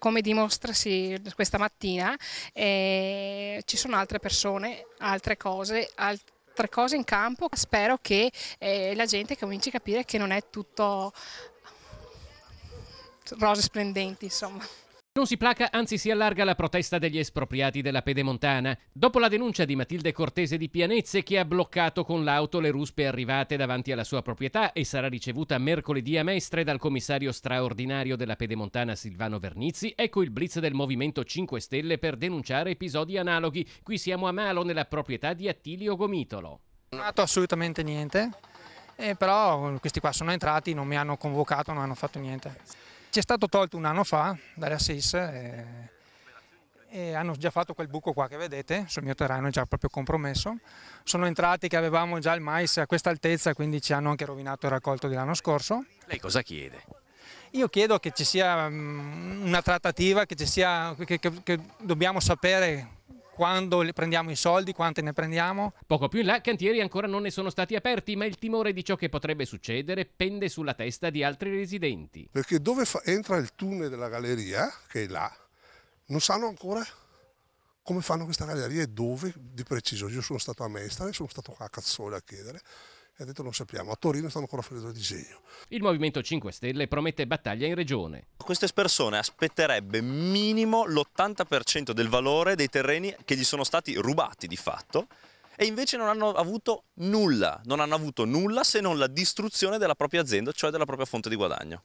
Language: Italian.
come dimostrasi questa mattina, eh, ci sono altre persone, altre cose, altre cose in campo, spero che eh, la gente cominci a capire che non è tutto rose splendenti, insomma. Non si placa, anzi si allarga la protesta degli espropriati della Pedemontana. Dopo la denuncia di Matilde Cortese di Pianezze che ha bloccato con l'auto le ruspe arrivate davanti alla sua proprietà e sarà ricevuta mercoledì a Mestre dal commissario straordinario della Pedemontana Silvano Vernizzi, ecco il blitz del Movimento 5 Stelle per denunciare episodi analoghi. Qui siamo a Malo nella proprietà di Attilio Gomitolo. Non ho fatto assolutamente niente, eh, però questi qua sono entrati, non mi hanno convocato, non hanno fatto niente. Ci è stato tolto un anno fa dalle Assis e, eh, e, hanno già fatto quel buco qua che vedete sul mio terreno, è già proprio compromesso. Sono entrati che avevamo già il mais a questa altezza, quindi ci hanno anche rovinato il raccolto dell'anno scorso. Lei cosa chiede? Io chiedo che ci sia mm, una trattativa, che, sia, che, che, che dobbiamo sapere quando prendiamo i soldi, quante ne prendiamo. Poco più in là, cantieri ancora non ne sono stati aperti, ma il timore di ciò che potrebbe succedere pende sulla testa di altri residenti. Perché dove fa- entra il tunnel della galleria, che è là, non sanno ancora come fanno questa galleria e dove di preciso. Io sono stato a Mestre, sono stato qua a Cazzola a chiedere ha detto non sappiamo, a Torino stanno ancora facendo il disegno. Il Movimento 5 Stelle promette battaglia in regione. Queste persone aspetterebbe minimo l'80% del valore dei terreni che gli sono stati rubati di fatto e invece non hanno avuto nulla, non hanno avuto nulla se non la distruzione della propria azienda, cioè della propria fonte di guadagno.